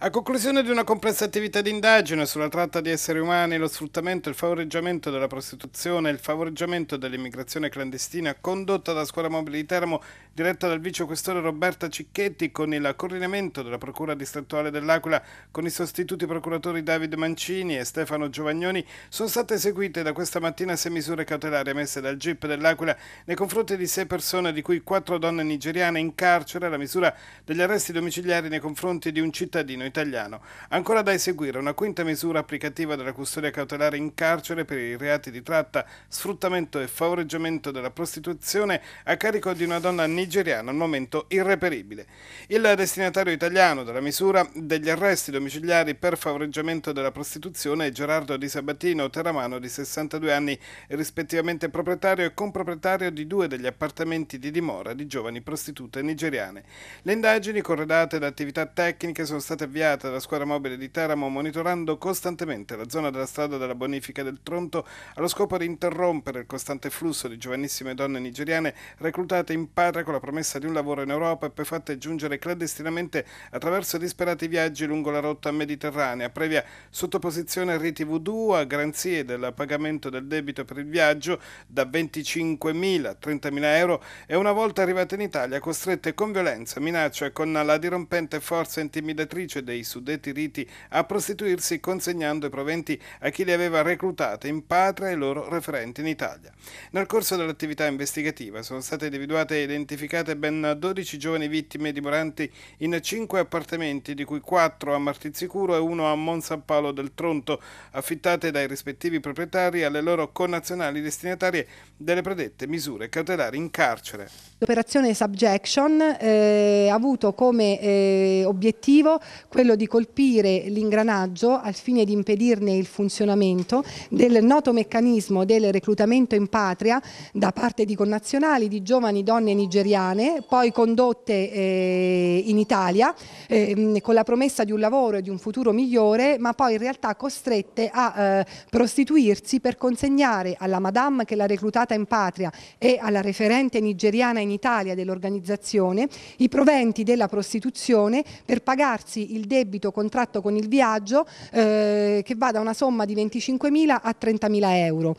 A conclusione di una complessa attività di indagine sulla tratta di esseri umani, lo sfruttamento, il favoreggiamento della prostituzione e il favoreggiamento dell'immigrazione clandestina condotta da Scuola Mobili di Teramo, diretta dal vicequestore Roberta Cicchetti, con il coordinamento della Procura distrettuale dell'Aquila, con i sostituti procuratori David Mancini e Stefano Giovagnoni, sono state eseguite da questa mattina sei misure cautelari emesse dal GIP dell'Aquila nei confronti di sei persone, di cui quattro donne nigeriane in carcere, la misura degli arresti domiciliari nei confronti di un cittadino italiano, ancora da eseguire una quinta misura applicativa della custodia cautelare in carcere per i reati di tratta, sfruttamento e favoreggiamento della prostituzione a carico di una donna nigeriana al momento irreperibile. Il destinatario italiano della misura degli arresti domiciliari per favoreggiamento della prostituzione è Gerardo Di Sabatino, Teramano di 62 anni, rispettivamente proprietario e comproprietario di due degli appartamenti di dimora di giovani prostitute nigeriane. Le indagini, corredate da attività tecniche, sono state avviate avviata dalla squadra mobile di Teramo monitorando costantemente la zona della strada della bonifica del Tronto allo scopo di interrompere il costante flusso di giovanissime donne nigeriane reclutate in patria con la promessa di un lavoro in Europa e poi fatte giungere clandestinamente attraverso disperati viaggi lungo la rotta mediterranea, previa sottoposizione a riti voodoo a garanzie del pagamento del debito per il viaggio da 25.000 a 30.000 euro e una volta arrivate in Italia costrette con violenza, minaccia e con la dirompente forza intimidatrice dei suddetti riti a prostituirsi consegnando i proventi a chi li aveva reclutate in patria e loro referenti in Italia. Nel corso dell'attività investigativa sono state individuate e identificate ben 12 giovani vittime dimoranti in 5 appartamenti, di cui 4 a Martizzicuro e 1 a Mon San Paolo del Tronto, affittate dai rispettivi proprietari alle loro connazionali destinatarie delle predette misure cautelari in carcere. L'operazione Subjection eh, ha avuto come eh, obiettivo quello di colpire l'ingranaggio al fine di impedirne il funzionamento del noto meccanismo del reclutamento in patria da parte di connazionali di giovani donne nigeriane, poi condotte eh, in Italia eh, con la promessa di un lavoro e di un futuro migliore, ma poi in realtà costrette a eh, prostituirsi per consegnare alla madame che l'ha reclutata in patria e alla referente nigeriana in Italia dell'organizzazione i proventi della prostituzione per pagarsi il debito contratto con il viaggio eh, che va da una somma di 25.000 a 30.000 euro.